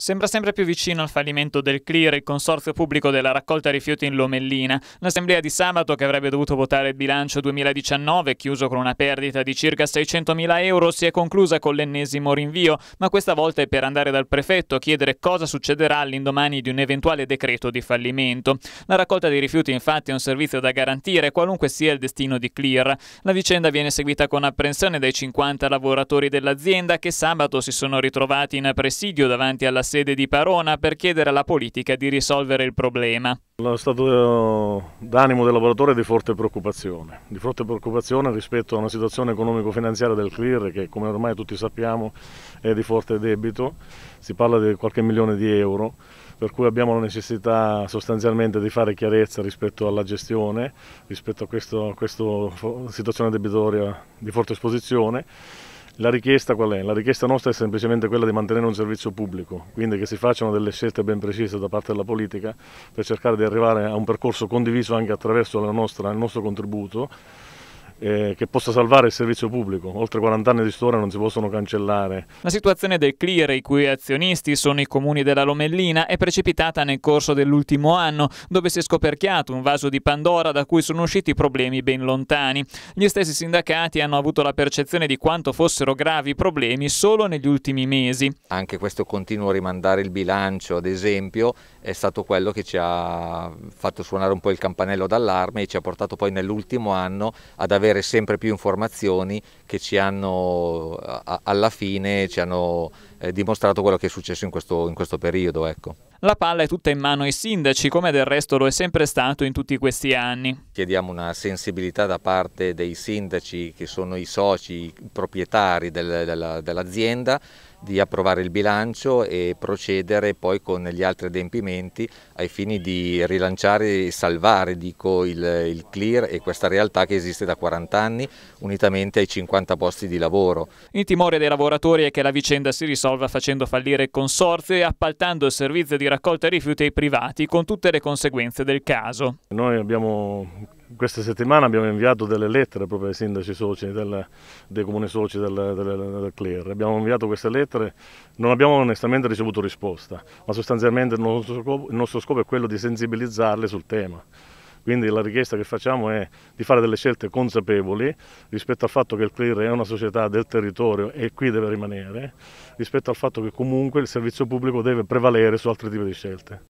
Sembra sempre più vicino al fallimento del CLIR, il consorzio pubblico della raccolta rifiuti in Lomellina. L'assemblea di sabato, che avrebbe dovuto votare il bilancio 2019, chiuso con una perdita di circa 600.000 euro, si è conclusa con l'ennesimo rinvio, ma questa volta è per andare dal prefetto a chiedere cosa succederà all'indomani di un eventuale decreto di fallimento. La raccolta dei rifiuti infatti è un servizio da garantire qualunque sia il destino di CLIR. La vicenda viene seguita con apprensione dai 50 lavoratori dell'azienda che sabato si sono ritrovati in presidio davanti alla sede di Parona per chiedere alla politica di risolvere il problema. Lo stato eh, d'animo del lavoratore è di forte preoccupazione, di forte preoccupazione rispetto a una situazione economico-finanziaria del CLIR che come ormai tutti sappiamo è di forte debito, si parla di qualche milione di euro, per cui abbiamo la necessità sostanzialmente di fare chiarezza rispetto alla gestione, rispetto a questa situazione debitoria di forte esposizione la richiesta qual è? La richiesta nostra è semplicemente quella di mantenere un servizio pubblico, quindi che si facciano delle scelte ben precise da parte della politica per cercare di arrivare a un percorso condiviso anche attraverso nostra, il nostro contributo eh, che possa salvare il servizio pubblico. Oltre 40 anni di storia non si possono cancellare. La situazione del CLIR, i cui azionisti sono i comuni della Lomellina, è precipitata nel corso dell'ultimo anno, dove si è scoperchiato un vaso di Pandora da cui sono usciti problemi ben lontani. Gli stessi sindacati hanno avuto la percezione di quanto fossero gravi i problemi solo negli ultimi mesi. Anche questo continuo rimandare il bilancio, ad esempio, è stato quello che ci ha fatto suonare un po' il campanello d'allarme e ci ha portato poi nell'ultimo anno ad avere avere sempre più informazioni che ci hanno alla fine ci hanno eh, dimostrato quello che è successo in questo, in questo periodo. Ecco. La palla è tutta in mano ai sindaci, come del resto lo è sempre stato in tutti questi anni. Chiediamo una sensibilità da parte dei sindaci che sono i soci, i proprietari del, dell'azienda, di approvare il bilancio e procedere poi con gli altri adempimenti ai fini di rilanciare e salvare dico, il, il CLIR e questa realtà che esiste da 40 anni unitamente ai 50 posti di lavoro. Il timore dei lavoratori è che la vicenda si risolva facendo fallire il consorzio e appaltando il servizio di raccolta rifiuti ai privati con tutte le conseguenze del caso. Noi abbiamo questa settimana abbiamo inviato delle lettere proprio ai sindaci soci del, dei comuni soci del, del, del CLER. Abbiamo inviato queste lettere, non abbiamo onestamente ricevuto risposta, ma sostanzialmente il nostro, scopo, il nostro scopo è quello di sensibilizzarle sul tema. Quindi la richiesta che facciamo è di fare delle scelte consapevoli rispetto al fatto che il CLIR è una società del territorio e qui deve rimanere, rispetto al fatto che comunque il servizio pubblico deve prevalere su altri tipi di scelte.